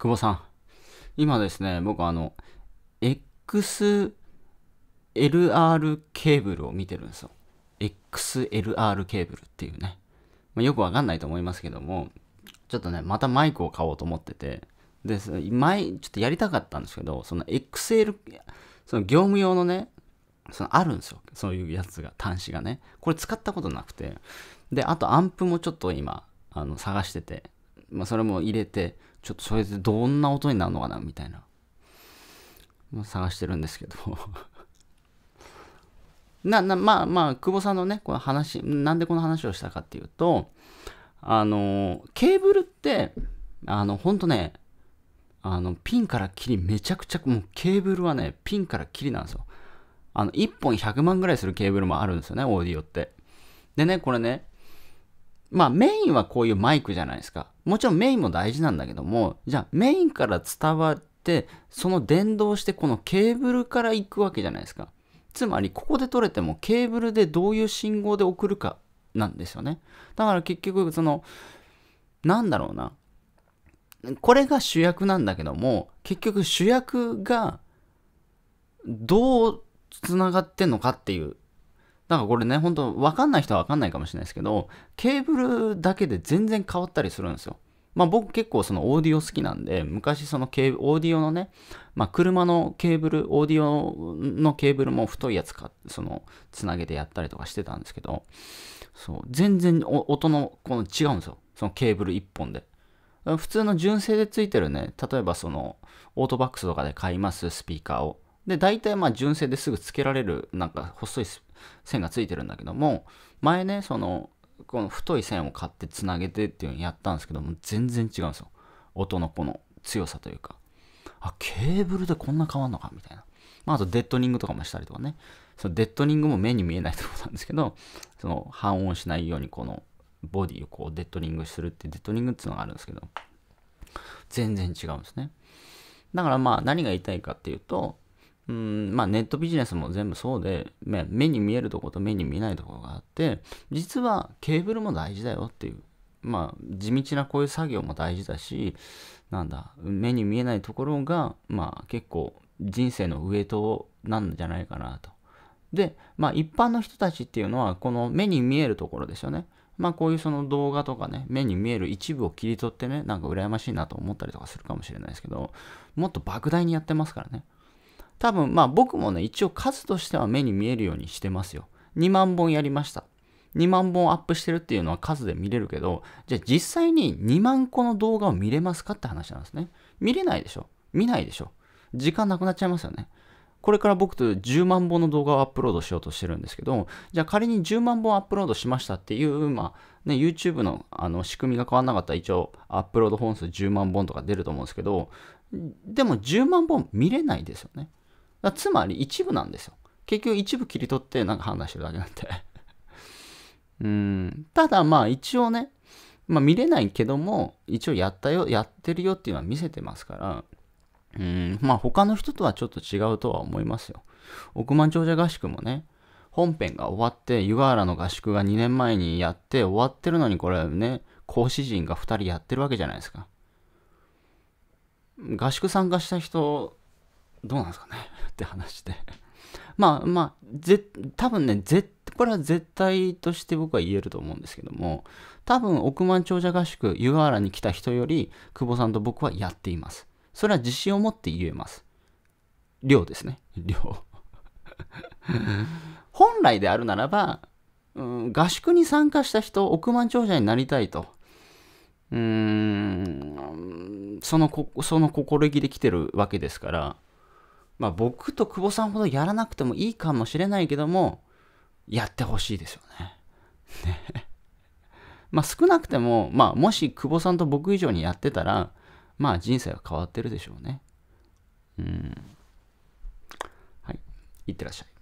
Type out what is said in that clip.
久保さん。今ですね、僕あの、XLR ケーブルを見てるんですよ。XLR ケーブルっていうね。まあ、よくわかんないと思いますけども、ちょっとね、またマイクを買おうと思ってて、で、前、ちょっとやりたかったんですけど、その XL、その業務用のね、そのあるんですよ。そういうやつが、端子がね。これ使ったことなくて。で、あとアンプもちょっと今、あの、探してて、まあ、それも入れて、ちょっとそれでどんな音になるのかなみたいな、探してるんですけど ななまあまあ久保さんのねこの話なんでこの話をしたかっていうとあのケーブルってあのほんとねあのピンからキリめちゃくちゃもうケーブルはねピンからキリなんですよあの1本100万ぐらいするケーブルもあるんですよねオーディオってでねこれねまあメインはこういうマイクじゃないですか。もちろんメインも大事なんだけども、じゃあメインから伝わって、その電動してこのケーブルから行くわけじゃないですか。つまりここで取れてもケーブルでどういう信号で送るかなんですよね。だから結局その、なんだろうな。これが主役なんだけども、結局主役がどうつながってんのかっていうなんかこれね、ほんとかんない人はわかんないかもしれないですけど、ケーブルだけで全然変わったりするんですよ。まあ僕結構そのオーディオ好きなんで、昔そのケーブル、オーディオのね、まあ車のケーブル、オーディオのケーブルも太いやつか、その、つなげてやったりとかしてたんですけど、そう、全然音の、この違うんですよ。そのケーブル1本で。普通の純正でついてるね、例えばその、オートバックスとかで買いますスピーカーを。で、大体まあ純正ですぐつけられる、なんか細い線がついてるんだけども、前ね、その、この太い線を買ってつなげてっていうのをやったんですけども、全然違うんですよ。音のこの強さというか。あ、ケーブルでこんな変わんのかみたいな。まあ、あとデッドニングとかもしたりとかね。そのデッドニングも目に見えないところなんですけど、その半音しないようにこのボディをこうデッドリングするってデッドリングっていうのがあるんですけど、全然違うんですね。だからまあ何が言いたいかっていうと、うん、まあネットビジネスも全部そうで、目に見えるところと目に見ないところがあって、実はケーブルも大事だよっていう。まあ地道なこういう作業も大事だし、なんだ、目に見えないところが、まあ結構人生のウエイトなんじゃないかなと。で、まあ一般の人たちっていうのは、この目に見えるところですよね。まあこういうその動画とかね、目に見える一部を切り取ってね、なんか羨ましいなと思ったりとかするかもしれないですけど、もっと莫大にやってますからね。多分まあ僕もね、一応数としては目に見えるようにしてますよ。2万本やりました。2万本アップしてるっていうのは数で見れるけど、じゃあ実際に2万個の動画を見れますかって話なんですね。見れないでしょ見ないでしょ時間なくなっちゃいますよね。これから僕と10万本の動画をアップロードしようとしてるんですけど、じゃあ仮に10万本アップロードしましたっていう、まあね、YouTube のあの仕組みが変わらなかったら一応アップロード本数10万本とか出ると思うんですけど、でも10万本見れないですよね。だつまり一部なんですよ。結局一部切り取ってなんか判断してるだけなんで うん。ただまあ一応ね、まあ見れないけども、一応やったよ、やってるよっていうのは見せてますから、うん、まあ他の人とはちょっと違うとは思いますよ。億万長者合宿もね、本編が終わって、湯河原の合宿が2年前にやって終わってるのにこれね、講師陣が2人やってるわけじゃないですか。合宿参加した人どうなんですかねって話で まあまあ、ぜ、多分ね、ぜ、これは絶対として僕は言えると思うんですけども、多分億万長者合宿、湯河原に来た人より、久保さんと僕はやっています。それは自信を持って言えます。量ですね。量 本来であるならば、うん、合宿に参加した人、億万長者になりたいと。うーん、そのこ、その心意気で来てるわけですから、まあ僕と久保さんほどやらなくてもいいかもしれないけども、やってほしいですよね。ね まあ少なくても、まあもし久保さんと僕以上にやってたら、まあ人生は変わってるでしょうね。うん。はい。いってらっしゃい。